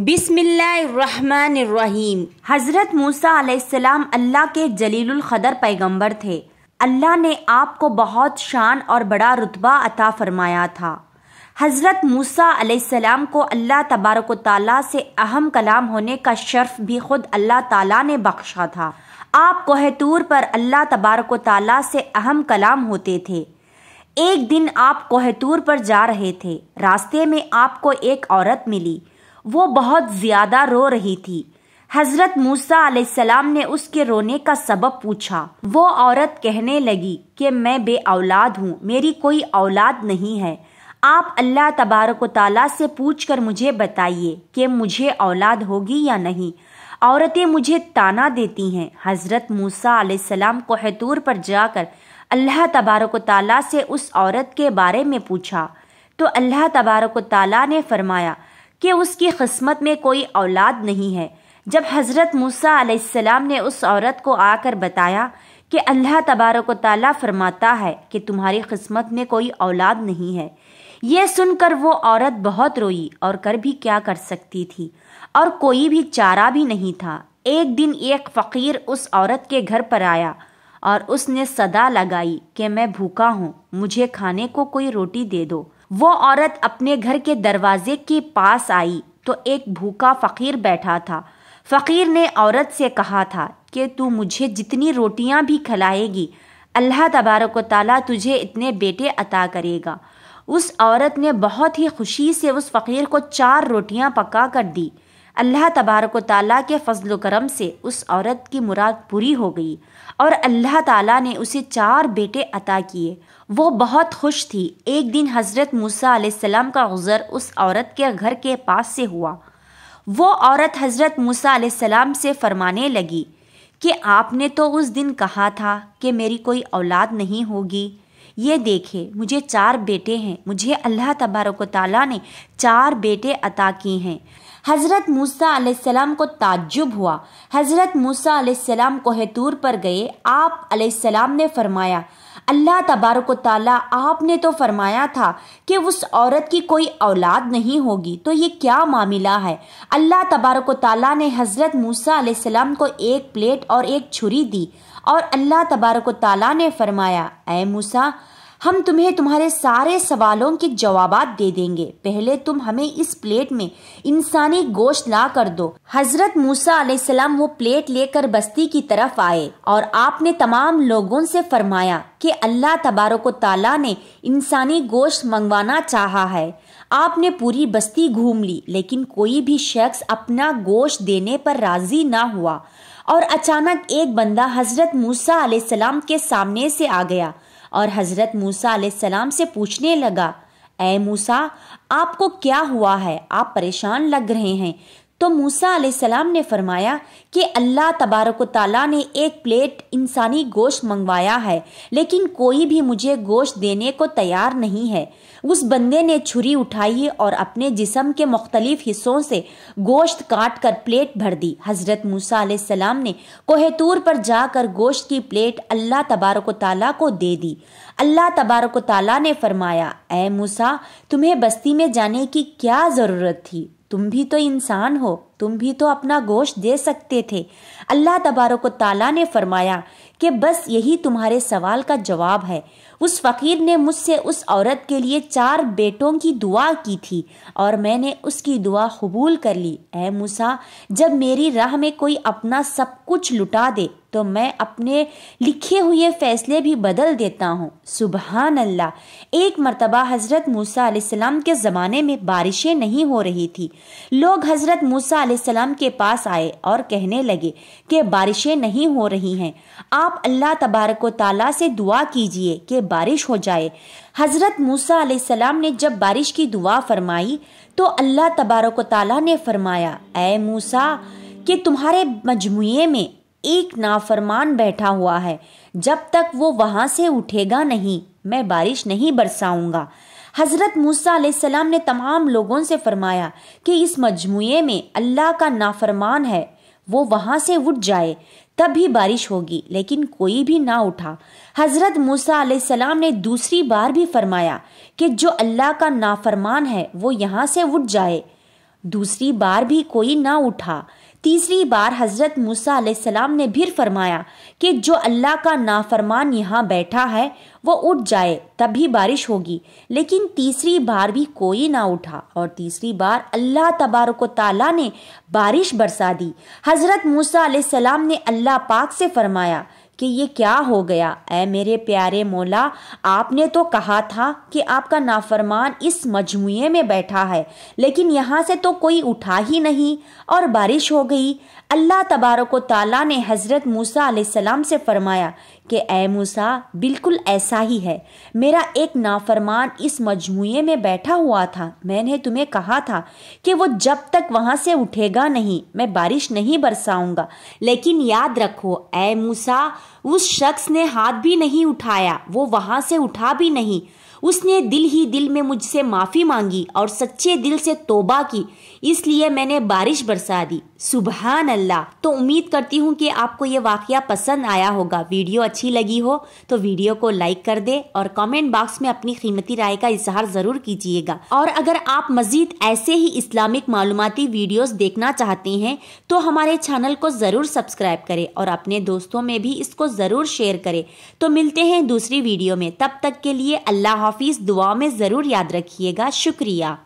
बिस्मिल्लाम हज़रत मूसा अलैहिस्सलाम अल्लाह के जलीलुल क़दर पैगंबर थे अल्लाह ने आपको बहुत शान और बड़ा रुतबा अता फरमाया था हज़रत मूसा अलैहिस्सलाम को अल्लाह तबारक ताला से अहम कलाम होने का शर्फ भी ख़ुद अल्लाह ताला ने बख्शा था आप कोहतूर पर अल्लाह तबारक ताला से अहम कलाम होते थे एक दिन आप कोहतूर पर जा रहे थे रास्ते में आपको एक औरत मिली वो बहुत ज़्यादा रो रही थी हज़रत मूसा सलाम ने उसके रोने का सबब पूछा वो औरत कहने लगी कि मैं बे औलाद हूँ मेरी कोई औलाद नहीं है आप अल्लाह तबारक ताली से पूछ कर मुझे बताइए कि मुझे औलाद होगी या नहीं औरतें मुझे ताना देती हैं हज़रत मूसा सलाम को हैतूर पर जाकर अल्लाह तबारक ताली से उस औरत के बारे में पूछा तो अल्लाह तबारक ताली ने फरमाया कि उसकी किस्मत में कोई औलाद नहीं है जब हज़रत मूसा अलैहिस्सलाम ने उस औरत को आकर बताया कि अल्लाह तबारक ताला फरमाता है कि तुम्हारी किस्मत में कोई औलाद नहीं है ये सुनकर वो औरत बहुत रोई और कर भी क्या कर सकती थी और कोई भी चारा भी नहीं था एक दिन एक फ़कीर उस औरत के घर पर आया और उसने सदा लगाई कि मैं भूखा हूँ मुझे खाने को कोई रोटी दे दो वो औरत अपने घर के दरवाजे के पास आई तो एक भूखा फ़कीर बैठा था फ़कीर ने औरत से कहा था कि तू मुझे जितनी रोटियां भी खिलाएगी अल्लाह तबारक वाली तुझे इतने बेटे अता करेगा उस औरत ने बहुत ही खुशी से उस फ़कीर को चार रोटियां पका कर दी अल्लाह तबारक ताली के फजल करम से उस औरत की मुराद पूरी हो गई और अल्लाह ताला ने उसे चार बेटे अता किए वो बहुत खुश थी एक दिन हज़रत मूसा सलाम का गुज़र उस औरत के घर के पास से हुआ वो औरत हज़रत मूसा सलाम से फरमाने लगी कि आपने तो उस दिन कहा था कि मेरी कोई औलाद नहीं होगी ये देखे मुझे चार बेटे हैं मुझे अल्लाह तबारक ताली ने चार बेटे अता किए हैं हज़रत मूसा अलैहिस्सलाम को ताज्जुब हुआ हज़रत मूसा अलैहिस्सलाम कोहतूर पर गए आप अलैहिस्सलाम ने फरमाया अल्लाह तबारक ताला आपने तो फरमाया था कि उस औरत की कोई औलाद नहीं होगी तो ये क्या मामला है अल्लाह तबारक ताला ने हज़रत मूसा अलैहिस्सलाम को एक प्लेट और एक छुरी दी और अल्लाह तबारक ताला ने फरमाया ए मूसा हम तुम्हें तुम्हारे सारे सवालों के जवाब दे देंगे पहले तुम हमें इस प्लेट में इंसानी गोश्त ला कर दो हजरत मूसा सलाम वो प्लेट लेकर बस्ती की तरफ आए और आपने तमाम लोगों से फरमाया कि अल्लाह तबारक ताला ने इंसानी गोश्त मंगवाना चाहा है आपने पूरी बस्ती घूम ली लेकिन कोई भी शख्स अपना गोश्त देने पर राजी ना हुआ और अचानक एक बंदा हज़रत मूसा सलाम के सामने से आ गया और हज़रत मूसा सलाम से पूछने लगा ए मूसा आपको क्या हुआ है आप परेशान लग रहे हैं तो मूसा सलाम ने फरमाया कि अल्लाह तबारक ताला ने एक प्लेट इंसानी गोश्त मंगवाया है लेकिन कोई भी मुझे गोश्त देने को तैयार नहीं है उस बंदे ने छुरी उठाई और अपने जिसम के मुख्तलिफ हिस्सों से गोश्त काट कर प्लेट भर दी हज़रत मूसा सलाम ने कोहतूर पर जाकर गोश्त की प्लेट अल्लाह तबारक ताला को दे दी अल्लाह तबारक ताला ने फरमाया ए मूसा तुम्हें बस्ती में जाने की क्या ज़रूरत थी तुम भी तो इंसान हो तुम भी तो अपना गोश्त दे सकते थे अल्लाह तबारक ताला ने फरमाया कि बस यही तुम्हारे सवाल का जवाब है उस फ़कीर ने मुझसे उस औरत के लिए चार बेटों की दुआ की थी और मैंने उसकी दुआ कबूल कर ली ए मूसा जब मेरी राह में कोई अपना सब कुछ लुटा दे तो मैं अपने लिखे हुए फ़ैसले भी बदल देता हूँ सुबह अल्लाह एक मरतबा हज़रत मूसा के ज़माने में बारिशें नहीं हो रही थी लोग हज़रत मूसा के पास आए और कहने लगे कि बारिशें नहीं हो रही हैं आप अल्लाह तबारक वाली से दुआ कीजिए कि बारिश हो जाए हज़रत मूसा सलाम ने जब बारिश की दुआ फरमाई तो अल्लाह तबारक वाली ने फरमाया ए मूसा कि तुम्हारे मजमू में एक नाफरमान बैठा हुआ है जब तक वो वहां से उठेगा नहीं मैं बारिश नहीं बरसाऊंगा हज़रत मूसा सलाम ने तमाम लोगों से फरमाया कि इस मजमू में अल्लाह का नाफरमान है वो वहां से उठ जाए तब भी बारिश होगी लेकिन कोई भी ना उठा हज़रत मूसा सलाम ने दूसरी बार भी फरमाया कि जो अल्लाह का नाफरमान है वो यहाँ से उठ जाए दूसरी बार भी कोई ना उठा तीसरी बार हज़रत मूसा सलाम ने भी फरमाया कि जो अल्लाह का नाफरमान यहाँ बैठा है वो उठ जाए तभी बारिश होगी लेकिन तीसरी बार भी कोई ना उठा और तीसरी बार अल्लाह तबारक ताला ने बारिश बरसा दी हज़रत मूसा सलाम ने अल्लाह पाक से फरमाया कि ये क्या हो गया ऐ मेरे प्यारे मौला आपने तो कहा था कि आपका नाफरमान इस मजमुए में बैठा है लेकिन यहाँ से तो कोई उठा ही नहीं और बारिश हो गई अल्लाह तबारक ताला ने हज़रत मूसा सलाम से फ़रमाया कि ए मूसा बिल्कुल ऐसा ही है मेरा एक नाफरमान इस मजमूए में बैठा हुआ था मैंने तुम्हें कहा था कि वो जब तक वहाँ से उठेगा नहीं मैं बारिश नहीं बरसाऊंगा लेकिन याद रखो ए मूसा उस शख्स ने हाथ भी नहीं उठाया वो वहाँ से उठा भी नहीं उसने दिल ही दिल में मुझसे माफ़ी मांगी और सच्चे दिल से तोबा की इसलिए मैंने बारिश बरसा दी सुबहान अल्लाह तो उम्मीद करती हूँ कि आपको ये वाक़ पसंद आया होगा वीडियो अच्छी लगी हो तो वीडियो को लाइक कर दे और कमेंट बॉक्स में अपनी कीमती राय का इजहार ज़रूर कीजिएगा और अगर आप मज़ीद ऐसे ही इस्लामिक मालूमती वीडियोस देखना चाहते हैं तो हमारे चैनल को ज़रूर सब्सक्राइब करें और अपने दोस्तों में भी इसको ज़रूर शेयर करें तो मिलते हैं दूसरी वीडियो में तब तक के लिए अल्लाह हाफिज दुआ में ज़रूर याद रखिएगा शुक्रिया